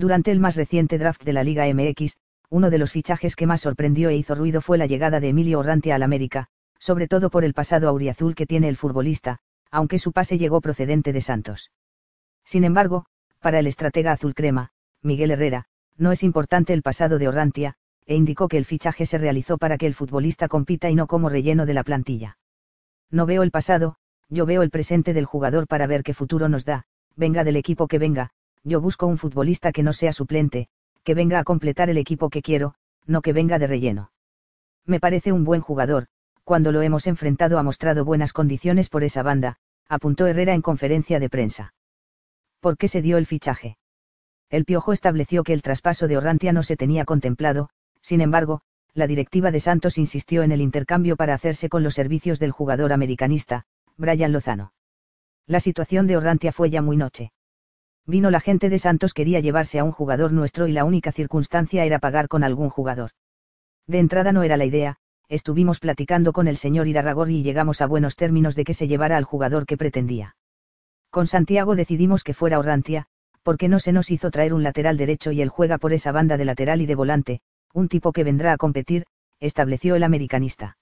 Durante el más reciente draft de la Liga MX, uno de los fichajes que más sorprendió e hizo ruido fue la llegada de Emilio Orrantia al América, sobre todo por el pasado auriazul que tiene el futbolista, aunque su pase llegó procedente de Santos. Sin embargo, para el estratega azul crema, Miguel Herrera, no es importante el pasado de Orrantia, e indicó que el fichaje se realizó para que el futbolista compita y no como relleno de la plantilla. No veo el pasado, yo veo el presente del jugador para ver qué futuro nos da, venga del equipo que venga, yo busco un futbolista que no sea suplente, que venga a completar el equipo que quiero, no que venga de relleno. Me parece un buen jugador, cuando lo hemos enfrentado ha mostrado buenas condiciones por esa banda, apuntó Herrera en conferencia de prensa. ¿Por qué se dio el fichaje? El Piojo estableció que el traspaso de Orrantia no se tenía contemplado, sin embargo, la directiva de Santos insistió en el intercambio para hacerse con los servicios del jugador americanista, Brian Lozano. La situación de Orrantia fue ya muy noche. Vino la gente de Santos quería llevarse a un jugador nuestro y la única circunstancia era pagar con algún jugador. De entrada no era la idea, estuvimos platicando con el señor Irarragorri y llegamos a buenos términos de que se llevara al jugador que pretendía. Con Santiago decidimos que fuera Orrantia, porque no se nos hizo traer un lateral derecho y él juega por esa banda de lateral y de volante, un tipo que vendrá a competir, estableció el americanista.